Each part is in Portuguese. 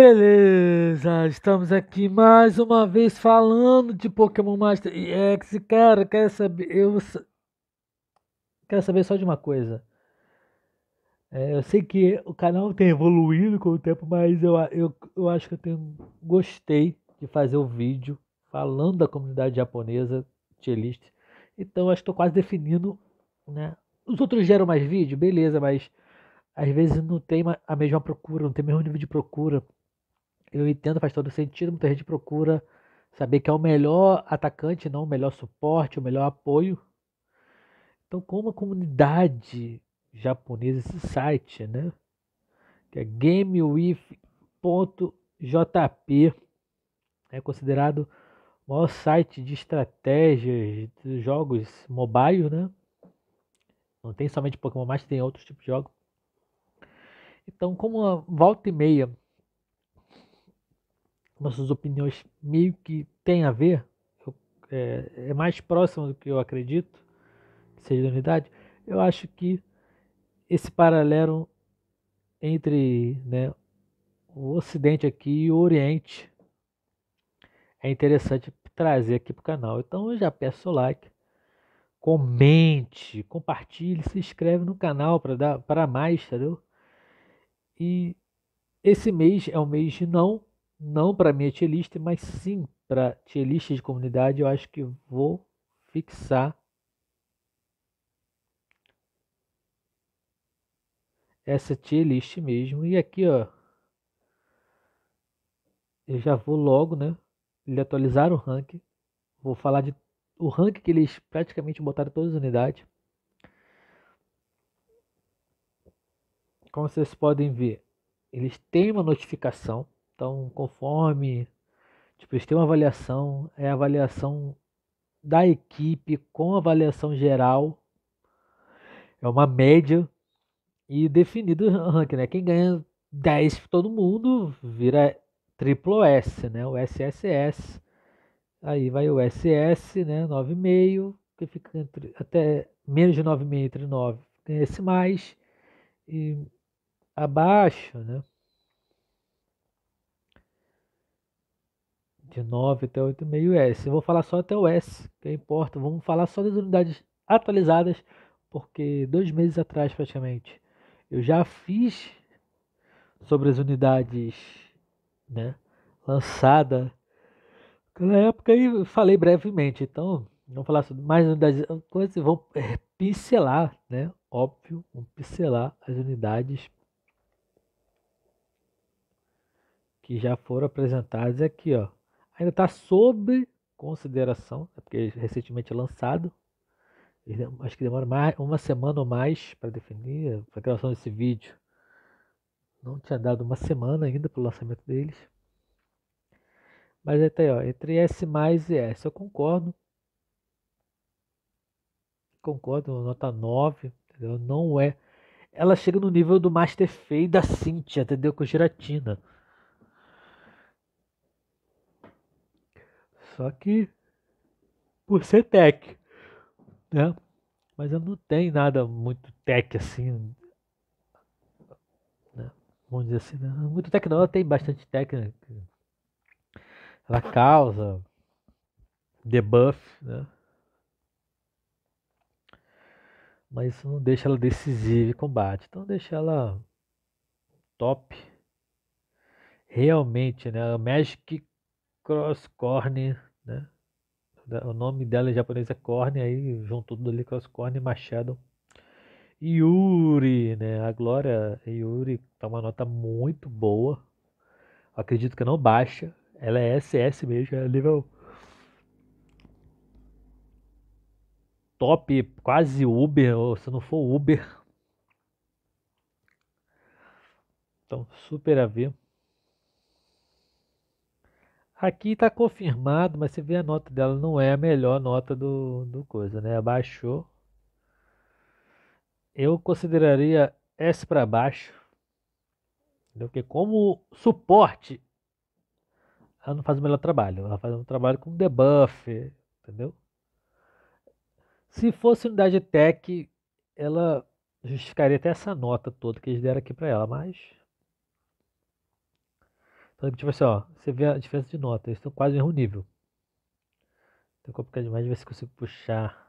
Beleza, estamos aqui mais uma vez falando de Pokémon Master EX. Cara, quer saber? Eu quero saber só de uma coisa. É, eu sei que o canal tem evoluído com o tempo, mas eu, eu, eu acho que eu tenho, gostei de fazer o um vídeo falando da comunidade japonesa de list. Então, eu estou quase definindo, né? Os outros geram mais vídeo, beleza, mas às vezes não tem a mesma procura, não tem o mesmo nível de procura eu entendo, faz todo sentido. Muita gente procura saber que é o melhor atacante, não o melhor suporte, o melhor apoio. Então, como a comunidade japonesa, esse site, né? Que é GameWith.jp, é considerado o maior site de estratégias de jogos mobile, né? Não tem somente Pokémon, mas tem outros tipos de jogos. Então, como volta e meia nossas opiniões meio que têm a ver, eu, é, é, mais próximo do que eu acredito que seja da unidade, eu acho que esse paralelo entre né, o Ocidente aqui e o Oriente é interessante trazer aqui para o canal. Então eu já peço o like, comente, compartilhe, se inscreve no canal para dar para mais, entendeu? E esse mês é um mês de não não para minha tier list, mas sim para tier list de comunidade, eu acho que vou fixar essa tier list mesmo. E aqui, ó, eu já vou logo, né? Ele atualizar o rank. Vou falar de o rank que eles praticamente botaram todas as unidades. Como vocês podem ver, eles têm uma notificação então, conforme. Tipo, eles têm uma avaliação, é a avaliação da equipe com avaliação geral. É uma média e definido o ranking, né? Quem ganha 10 todo mundo vira triplo S, né? O SSS. Aí vai o SS, né? 9,5, que fica entre, até menos de 9,5 entre 9, esse mais e abaixo, né? de 9 até 8,5S. Eu vou falar só até o S, é que importa. Vamos falar só das unidades atualizadas, porque dois meses atrás praticamente eu já fiz sobre as unidades né, lançada na época e falei brevemente. Então, vamos falar sobre mais unidades, coisas assim, vão é, pincelar, né? Óbvio, vão pincelar as unidades que já foram apresentadas aqui, ó ainda está sob consideração, né, porque recentemente é lançado. Acho que demora mais, uma semana ou mais para definir a gravação desse vídeo. Não tinha dado uma semana ainda para o lançamento deles. Mas até ó, entre S mais e S eu concordo. Concordo, nota 9, entendeu? Não é. Ela chega no nível do Master Fei da Cynthia, entendeu? Com giratina. Só que por ser tech, né? Mas eu não tenho nada muito tech assim. Né? Vamos dizer assim, né? muito tech não, ela tem bastante tech. Né? Ela causa debuff, né? Mas isso não deixa ela decisiva em combate. Então deixa ela top. Realmente, né? Magic Cross Corner né? O nome dela em japonês é Corne, aí juntou tudo ali com as Corne Machado. Yuri, né? A Glória Yuri tá uma nota muito boa. Acredito que não baixa. Ela é SS mesmo, é nível top, quase Uber, ou se não for Uber. Então, super a ver. Aqui está confirmado, mas você vê a nota dela, não é a melhor nota do, do coisa, né? Abaixou. Eu consideraria S para baixo. Entendeu? Porque como suporte, ela não faz o melhor trabalho. Ela faz um trabalho com debuff, entendeu? Se fosse unidade tech, ela justificaria até essa nota toda que eles deram aqui para ela, mas então, tipo assim, ó, você vê a diferença de nota, eles estão quase no mesmo nível. Então é complicado demais ver se consigo puxar.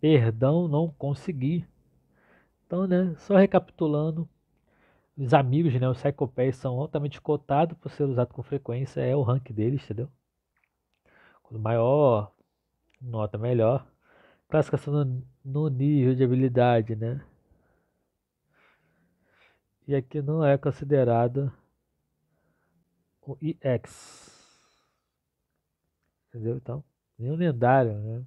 Perdão, não consegui. Então, né, só recapitulando, os amigos, né, os psychopaths são altamente cotados por ser usado com frequência, é o rank deles, entendeu? Quanto maior, nota melhor. Classificação no, no nível de habilidade, né? e aqui não é considerado o IX. Entendeu? Então, nenhum lendário, né?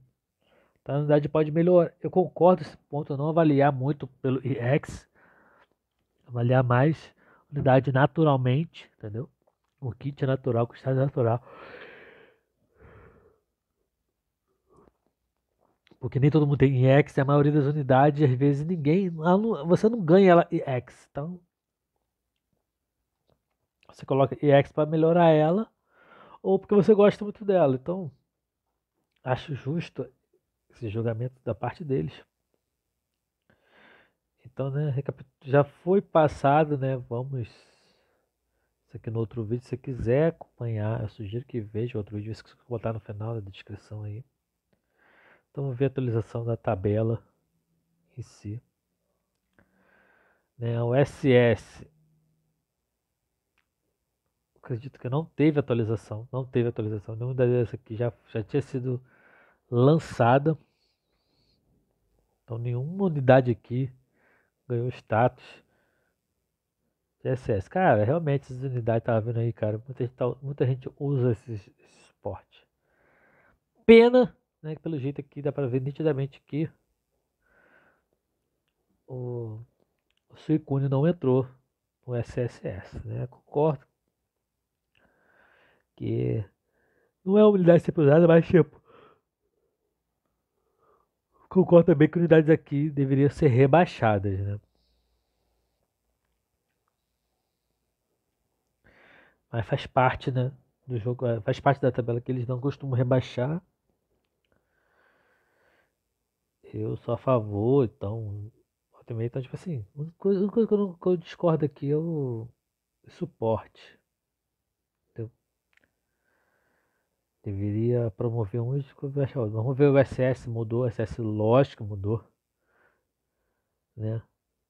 Então, a unidade pode melhorar. Eu concordo esse ponto, não avaliar muito pelo IX, avaliar mais unidade naturalmente, entendeu? O kit natural, o é natural. Porque nem todo mundo tem IX, a maioria das unidades, às vezes ninguém. Você não ganha ela IX. Então, você coloca EX para melhorar ela, ou porque você gosta muito dela. Então, acho justo esse julgamento da parte deles. Então, né, já foi passado, né? Vamos. Isso aqui no outro vídeo, se você quiser acompanhar, eu sugiro que veja outro vídeo, isso que eu botar no final da descrição aí. Então, vamos ver a atualização da tabela em si. Né, o SS acredito que não teve atualização, não teve atualização, nenhuma dessa aqui já, já tinha sido lançada. Então nenhuma unidade aqui ganhou status de SS. Cara, realmente essas unidades tava vendo aí, cara, muita gente, tá, muita gente usa esse, suporte. Pena, né, que pelo jeito aqui dá para ver nitidamente que o, o Suicune não entrou no SSS, né? Concordo que não é unidade sempre usada, mas tipo. Concordo também que unidades aqui deveriam ser rebaixadas, né? Mas faz parte, né? Do jogo, é, faz parte da tabela que eles não costumam rebaixar. Eu sou a favor, então. Também, então, tipo assim, uma coisa, uma coisa que, eu, que eu discordo aqui é o suporte. Deveria promover um conversa. Vamos ver o SS mudou, o SS lógico mudou. Né?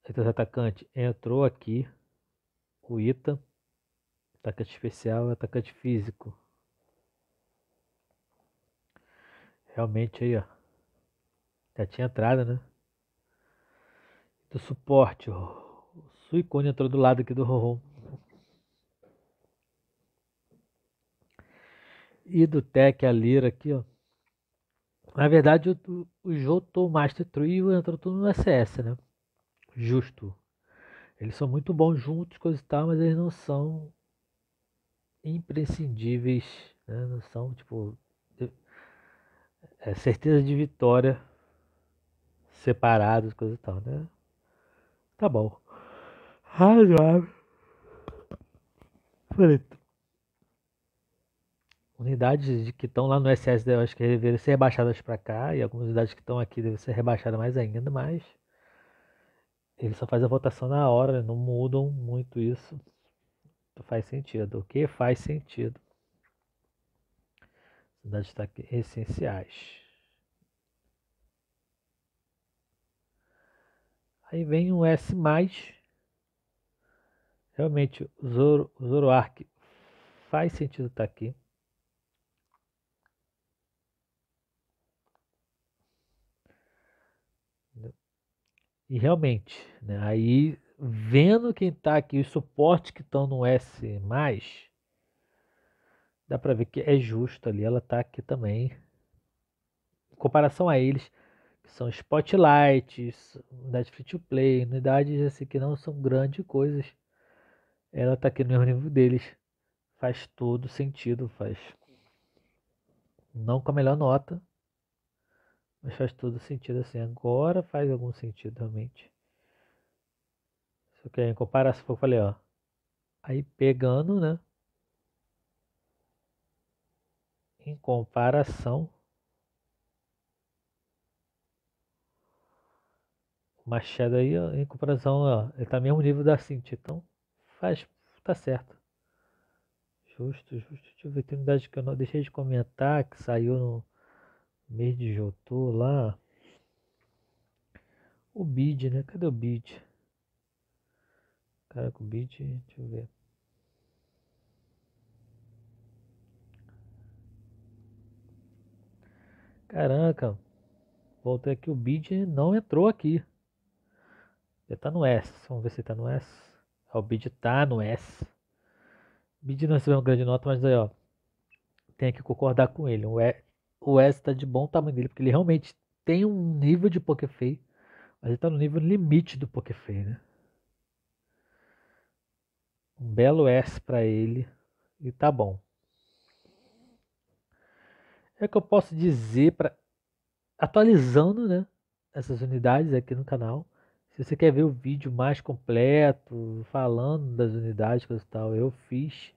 Então, atacante entrou aqui. O Ita. Atacante especial, atacante físico. Realmente aí, ó. Já tinha entrada né? Do suporte, o Suicone entrou do lado aqui do Roron. e do Tech, a Lira aqui, ó. Na verdade, o, o Joto Master Trio entrou tudo no SS, né? Justo. Eles são muito bons juntos, coisa e tal, mas eles não são imprescindíveis, né? Não são, tipo, é, certeza de vitória separados, coisa e tal, né? Tá bom. Razoável. Falei, unidades que estão lá no SS, eu acho que deveriam ser rebaixadas para cá, e algumas unidades que estão aqui devem ser rebaixadas mais ainda, mas ele só faz a votação na hora, né? não mudam muito isso. Então, faz sentido. O que faz sentido? Unidades está aqui, essenciais. Aí vem um S. Realmente, o Zoroark faz sentido estar tá aqui. E realmente, né, aí vendo quem está aqui, os suportes que estão no S, dá para ver que é justo ali, ela está aqui também. Em comparação a eles, que são spotlights, unidade free to play, unidades assim que não são grandes coisas. Ela está aqui no mesmo nível deles. Faz todo sentido, faz. Não com a melhor nota, mas faz todo sentido assim. Agora faz algum sentido realmente. Só que em comparação, eu falei, ó. Aí pegando, né? Em comparação. O Machado aí, ó, em comparação, ó, ele tá mesmo nível da Cintia. Então, faz, tá certo. Justo, justo. Deixa eu ver, tem unidade que eu não deixei de comentar, que saiu no mês de Jotô lá. O bid, né? Cadê o bid? Cara, com o bid, deixa eu ver. Caraca, voltei aqui. O bid não entrou aqui. Ele tá no S. Vamos ver se tá no S. o bid tá no S. O bid não recebeu uma grande nota, mas aí, ó. Tem que concordar com ele. O o S tá de bom tamanho dele, porque ele realmente tem um nível de poker face, mas ele tá no nível limite do poker face, né? Um belo S para ele e tá bom. É o que eu posso dizer para atualizando, né, essas unidades aqui no canal. Se você quer ver o vídeo mais completo, falando das unidades, que tal, eu fiz.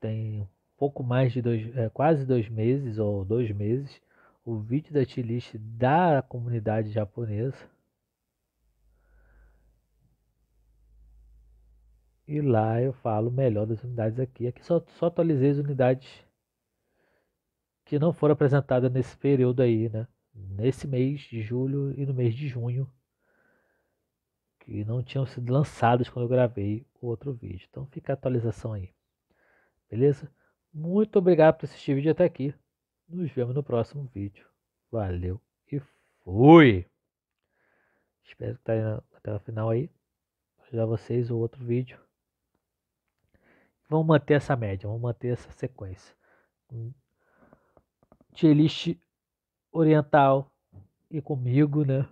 Tem pouco mais de dois, é, quase dois meses ou dois meses, o vídeo da T-List da comunidade japonesa. E lá eu falo melhor das unidades aqui. Aqui só, só atualizei as unidades que não foram apresentadas nesse período aí, né? Nesse mês de julho e no mês de junho. Que não tinham sido lançadas quando eu gravei o outro vídeo. Então fica a atualização aí. Beleza? Muito obrigado por assistir o vídeo até aqui. Nos vemos no próximo vídeo. Valeu e fui! Espero que tá aí na, tela final aí. Vou ajudar vocês o outro vídeo. Vamos manter essa média, vamos manter essa sequência. Um tier oriental e comigo, né?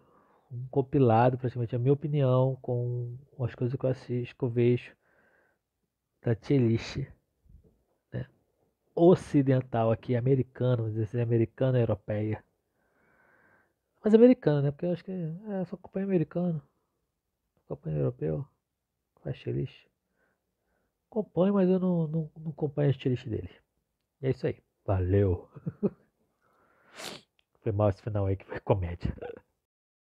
Um compilado, praticamente a minha opinião, com as coisas que eu assisto, que eu vejo da tier ocidental aqui, americano, vamos dizer assim, americana europeia. Mas americana, né? Porque eu acho que é, só companhia americano, companhia europeu, faz xerife. Acompanho, mas eu não, não, não acompanho o estilista dele. E é isso aí. Valeu! Foi mal esse final aí que foi comédia.